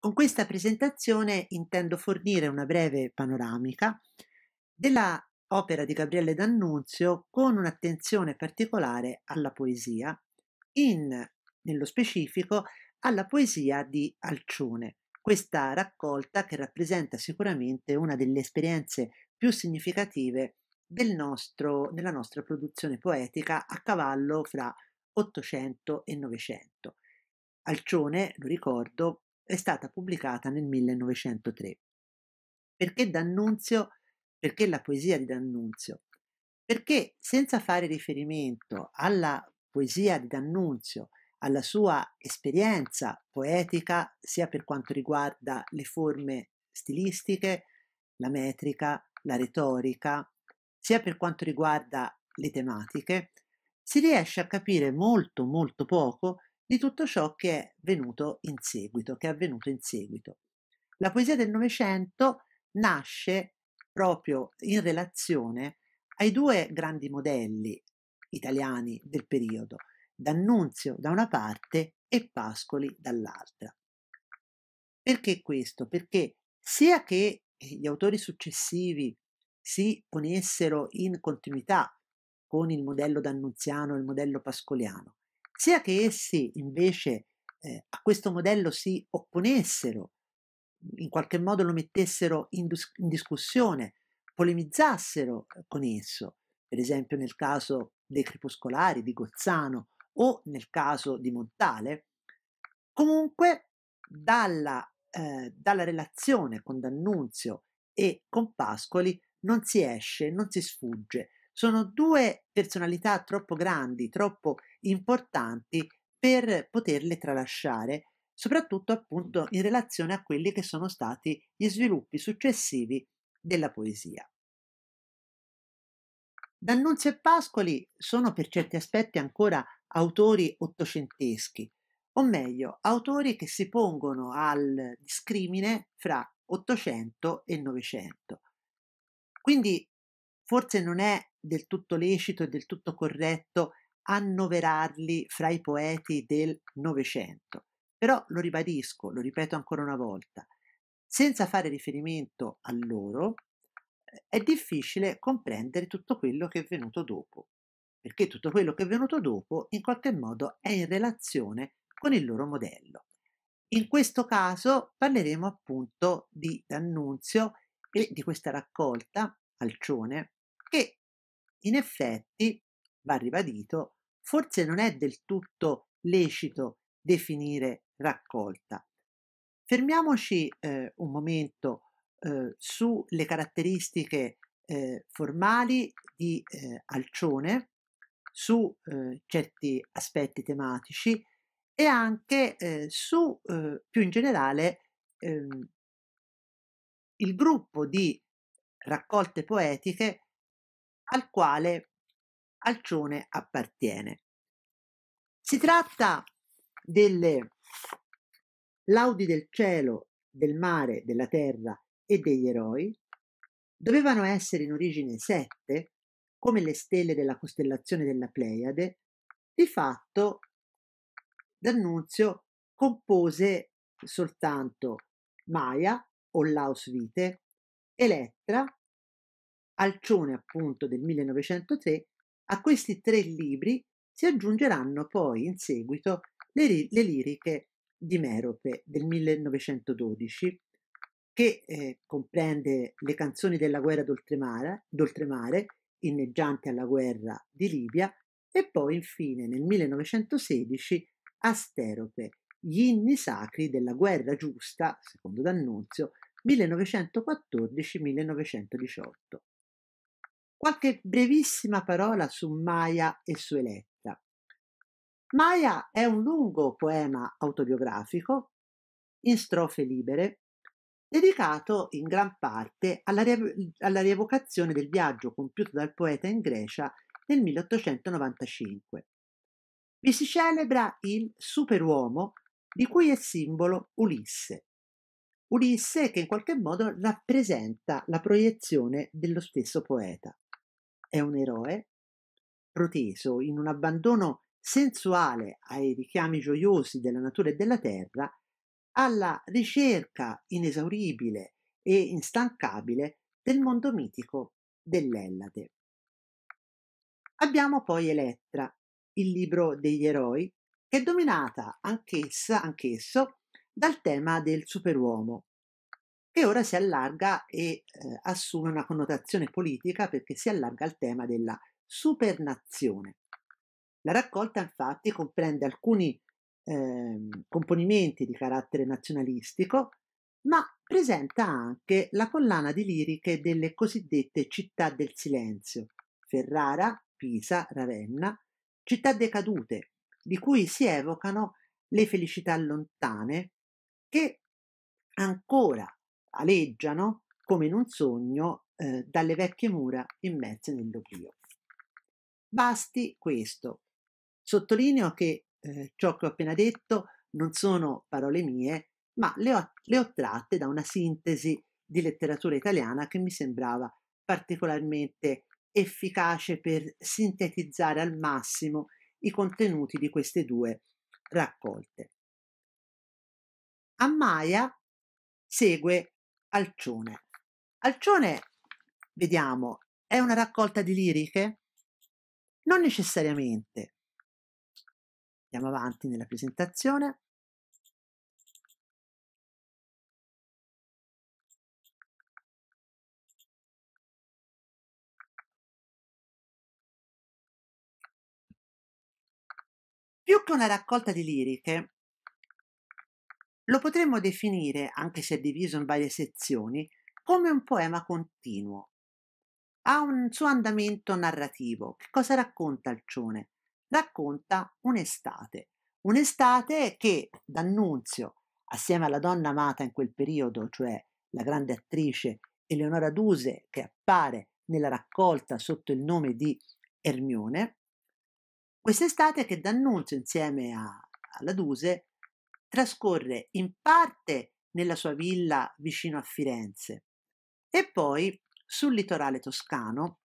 Con questa presentazione intendo fornire una breve panoramica della opera di Gabriele D'Annunzio con un'attenzione particolare alla poesia, in, nello specifico alla poesia di Alcione, questa raccolta che rappresenta sicuramente una delle esperienze più significative del nostro, della nostra produzione poetica a cavallo fra 800 e 900. Alcione, lo ricordo, è stata pubblicata nel 1903. Perché D'Annunzio? Perché la poesia di D'Annunzio? Perché senza fare riferimento alla poesia di D'Annunzio, alla sua esperienza poetica, sia per quanto riguarda le forme stilistiche, la metrica, la retorica, sia per quanto riguarda le tematiche, si riesce a capire molto molto poco di tutto ciò che è venuto in seguito, che è avvenuto in seguito. La poesia del Novecento nasce proprio in relazione ai due grandi modelli italiani del periodo, D'Annunzio da una parte e Pascoli dall'altra. Perché questo? Perché sia che gli autori successivi si ponessero in continuità con il modello d'annunziano e il modello pascoliano, sia che essi invece eh, a questo modello si opponessero, in qualche modo lo mettessero in, dus- in discussione, polemizzassero eh, con esso, per esempio nel caso dei crepuscolari di Gozzano o nel caso di Montale, comunque dalla, eh, dalla relazione con D'Annunzio e con Pascoli non si esce, non si sfugge, sono due personalità troppo grandi, troppo importanti per poterle tralasciare, soprattutto appunto in relazione a quelli che sono stati gli sviluppi successivi della poesia. D'Annunzio e Pascoli sono per certi aspetti ancora autori ottocenteschi, o meglio, autori che si pongono al discrimine fra Ottocento e Novecento. Quindi forse non è del tutto lecito e del tutto corretto annoverarli fra i poeti del Novecento. Però lo ribadisco, lo ripeto ancora una volta, senza fare riferimento a loro eh, è difficile comprendere tutto quello che è venuto dopo, perché tutto quello che è venuto dopo in qualche modo è in relazione con il loro modello. In questo caso parleremo appunto di D'Annunzio e di questa raccolta, Alcione, che in effetti, va ribadito, forse non è del tutto lecito definire raccolta. Fermiamoci eh, un momento eh, sulle caratteristiche eh, formali di eh, Alcione, su eh, certi aspetti tematici e anche eh, su più in generale ehm, il gruppo di raccolte poetiche al quale Alcione appartiene. Si tratta delle laudi del cielo, del mare, della terra e degli eroi. Dovevano essere in origine sette, come le stelle della costellazione della Pleiade. Di fatto, D'Annunzio compose soltanto Maia o Laus Vite, Elettra, Alcione appunto del 1903, a questi tre libri si aggiungeranno poi in seguito le, le liriche di Merope del 1912, che eh, comprende le canzoni della guerra d'oltremare, d'oltremare, inneggiante alla guerra di Libia, e poi infine nel 1916 Asterope, gli inni sacri della guerra giusta, secondo D'Annunzio, 1914-1918. Qualche brevissima parola su Maia e su Eletta. Maia è un lungo poema autobiografico, in strofe libere, dedicato in gran parte alla, re- alla rievocazione del viaggio compiuto dal poeta in Grecia nel 1895. Vi si celebra il superuomo di cui è simbolo Ulisse. Ulisse che in qualche modo rappresenta la proiezione dello stesso poeta è un eroe, proteso in un abbandono sensuale ai richiami gioiosi della natura e della terra, alla ricerca inesauribile e instancabile del mondo mitico dell'Ellade. Abbiamo poi Elettra, il libro degli eroi, che è dominata anch'essa, anch'esso dal tema del superuomo, e ora si allarga e eh, assume una connotazione politica perché si allarga al tema della supernazione. La raccolta infatti comprende alcuni eh, componimenti di carattere nazionalistico, ma presenta anche la collana di liriche delle cosiddette città del silenzio, Ferrara, Pisa, Ravenna, città decadute, di cui si evocano le felicità lontane che ancora aleggiano, come in un sogno, eh, dalle vecchie mura immerse nell'oblio. Basti questo. Sottolineo che eh, ciò che ho appena detto non sono parole mie, ma le ho, le ho tratte da una sintesi di letteratura italiana che mi sembrava particolarmente efficace per sintetizzare al massimo i contenuti di queste due raccolte. A Maia segue Alcione. Alcione, vediamo, è una raccolta di liriche? Non necessariamente. Andiamo avanti nella presentazione. Più che una raccolta di liriche, lo potremmo definire, anche se diviso in varie sezioni, come un poema continuo. Ha un suo andamento narrativo. Che cosa racconta Alcione? Racconta un'estate. Un'estate che D'Annunzio, assieme alla donna amata in quel periodo, cioè la grande attrice Eleonora Duse, che appare nella raccolta sotto il nome di Ermione, quest'estate che D'Annunzio insieme a, alla Duse trascorre in parte nella sua villa vicino a Firenze e poi sul litorale toscano,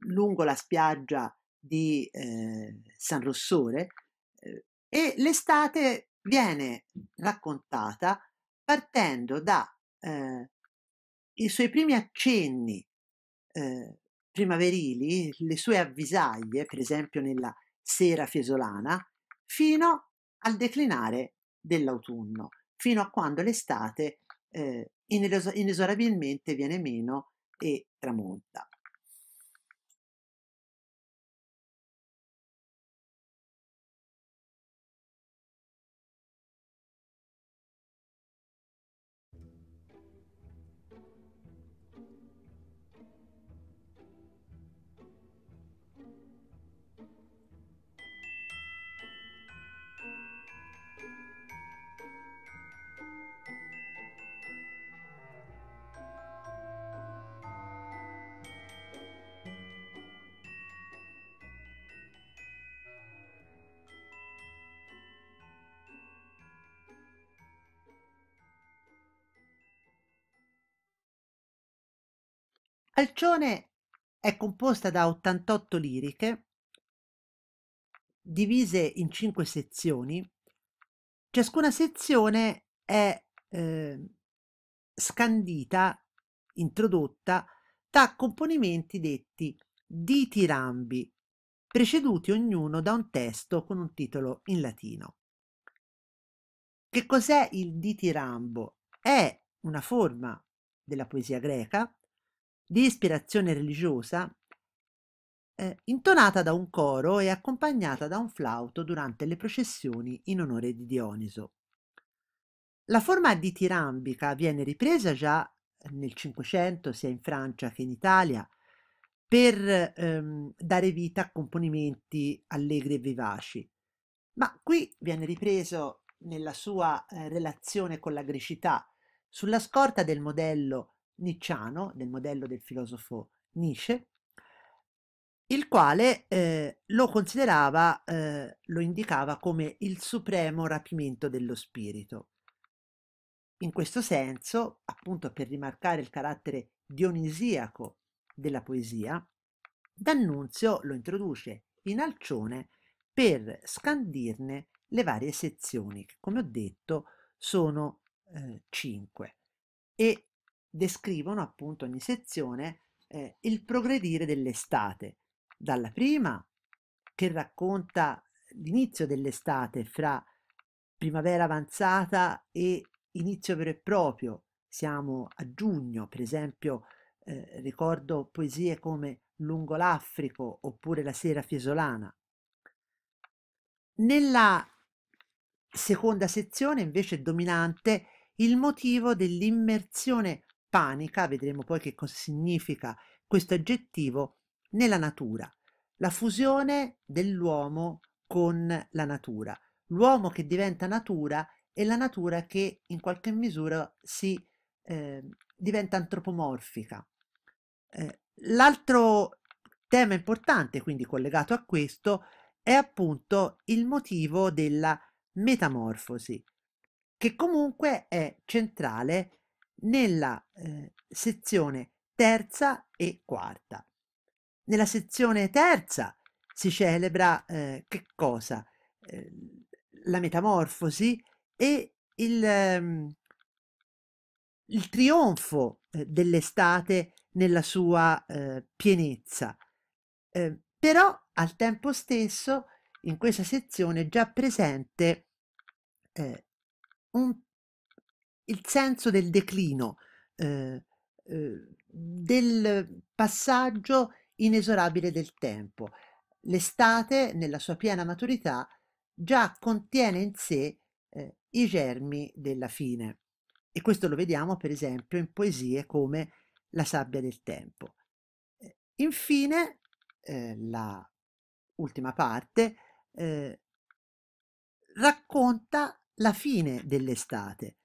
lungo la spiaggia di eh, San Rossore, eh, e l'estate viene raccontata partendo dai eh, suoi primi accenni eh, primaverili, le sue avvisaglie, per esempio nella sera fiesolana, fino al declinare dell'autunno, fino a quando l'estate eh, inesorabilmente viene meno e tramonta. Alcione è composta da 88 liriche divise in cinque sezioni. Ciascuna sezione è eh, scandita, introdotta da componimenti detti ditirambi, preceduti ognuno da un testo con un titolo in latino. Che cos'è il ditirambo? È una forma della poesia greca di ispirazione religiosa, eh, intonata da un coro e accompagnata da un flauto durante le processioni in onore di Dioniso. La forma ditirambica viene ripresa già nel Cinquecento, sia in Francia che in Italia, per ehm, dare vita a componimenti allegri e vivaci. Ma qui viene ripreso nella sua eh, relazione con la grecità, sulla scorta del modello nicciano, del modello del filosofo Nietzsche, il quale eh, lo considerava, eh, lo indicava come il supremo rapimento dello spirito. In questo senso, appunto per rimarcare il carattere dionisiaco della poesia, D'Annunzio lo introduce in alcione per scandirne le varie sezioni, che come ho detto sono eh, cinque, e descrivono appunto ogni sezione eh, il progredire dell'estate, dalla prima che racconta l'inizio dell'estate fra primavera avanzata e inizio vero e proprio. Siamo a giugno, per esempio, eh, ricordo poesie come Lungo l'Africo oppure La sera fiesolana. Nella seconda sezione invece è dominante il motivo dell'immersione panica, vedremo poi che cosa significa questo aggettivo, nella natura. La fusione dell'uomo con la natura. L'uomo che diventa natura e la natura che in qualche misura si eh, diventa antropomorfica. Eh, l'altro tema importante, quindi collegato a questo, è appunto il motivo della metamorfosi, che comunque è centrale nella eh, sezione terza e quarta. Nella sezione terza si celebra eh, che cosa? Eh, la metamorfosi e il, ehm, il trionfo ehm, dell'estate nella sua ehm, pienezza. Ehm, però al tempo stesso in questa sezione è già presente un il senso del declino, eh, eh, del passaggio inesorabile del tempo. L'estate, nella sua piena maturità, già contiene in sé eh, i germi della fine. E questo lo vediamo, per esempio, in poesie come La sabbia del tempo. Eh, infine, eh, la ultima parte eh, racconta la fine dell'estate,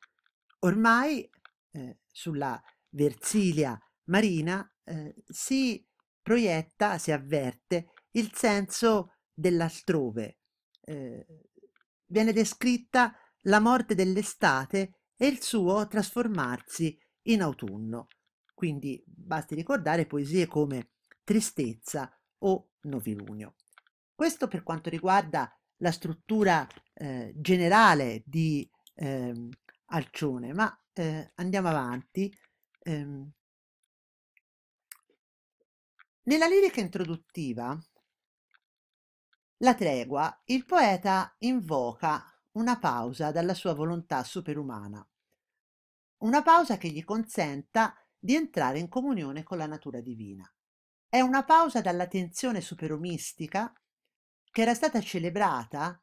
Ormai eh, sulla Versilia marina eh, si proietta, si avverte il senso dell'altrove. Eh, viene descritta la morte dell'estate e il suo trasformarsi in autunno. Quindi basti ricordare poesie come Tristezza o Novilunio. Questo per quanto riguarda la struttura eh, generale di, eh, Alcione, ma eh, andiamo avanti. Ehm nella lirica introduttiva, la tregua, il poeta invoca una pausa dalla sua volontà superumana, una pausa che gli consenta di entrare in comunione con la natura divina. È una pausa dalla tensione superomistica che era stata celebrata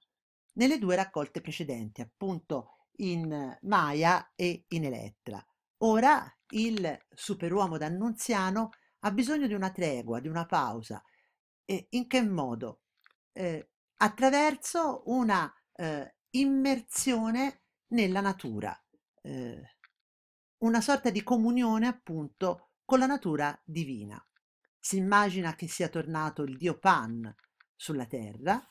nelle due raccolte precedenti, appunto in Maya e in Elettra. Ora il superuomo d'Annunziano ha bisogno di una tregua, di una pausa. E in che modo? Eh, attraverso una eh, immersione nella natura, eh, una sorta di comunione appunto con la natura divina. Si immagina che sia tornato il dio Pan sulla terra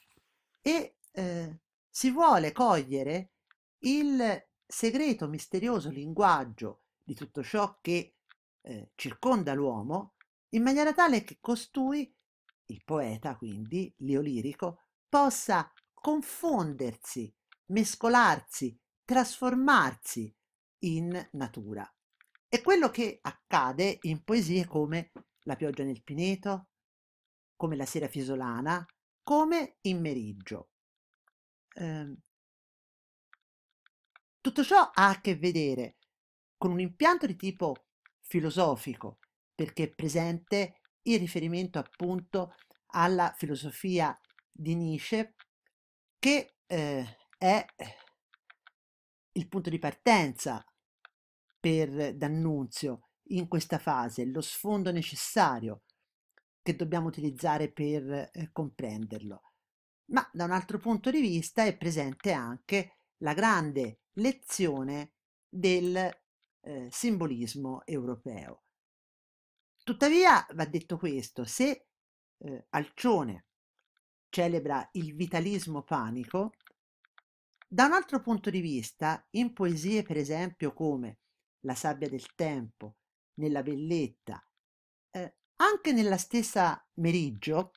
e eh, si vuole cogliere il segreto, misterioso linguaggio di tutto ciò che eh, circonda l'uomo, in maniera tale che costui, il poeta quindi, l'io lirico, possa confondersi, mescolarsi, trasformarsi in natura. È quello che accade in poesie come La pioggia nel pineto, come La sera fisolana, come in Meriggio. Eh, tutto ciò ha a che vedere con un impianto di tipo filosofico, perché è presente il riferimento appunto alla filosofia di Nietzsche, che eh, è il punto di partenza per D'Annunzio in questa fase, lo sfondo necessario che dobbiamo utilizzare per eh, comprenderlo. Ma da un altro punto di vista è presente anche la grande lezione del eh, simbolismo europeo. Tuttavia va detto questo, se eh, Alcione celebra il vitalismo panico, da un altro punto di vista, in poesie per esempio come La sabbia del tempo, Nella belletta, eh, anche nella stessa Meriggio,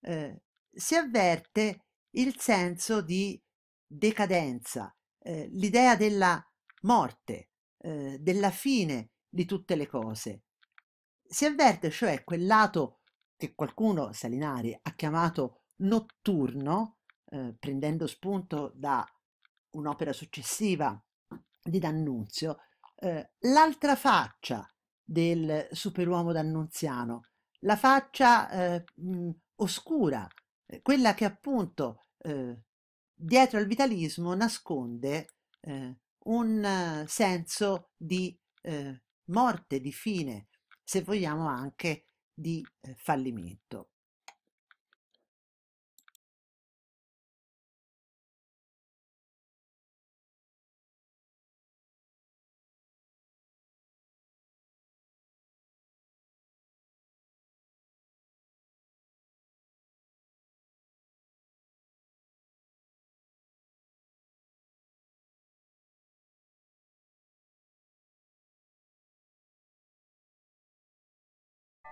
eh, si avverte il senso di decadenza, eh, l'idea della morte, eh, della fine di tutte le cose. Si avverte cioè quel lato che qualcuno, Salinari, ha chiamato notturno, eh, prendendo spunto da un'opera successiva di D'Annunzio, eh, l'altra faccia del superuomo d'Annunziano, la faccia eh, mh, oscura, eh, quella che appunto eh, dietro al vitalismo nasconde eh, un senso di eh, morte, di fine, se vogliamo anche di eh, fallimento.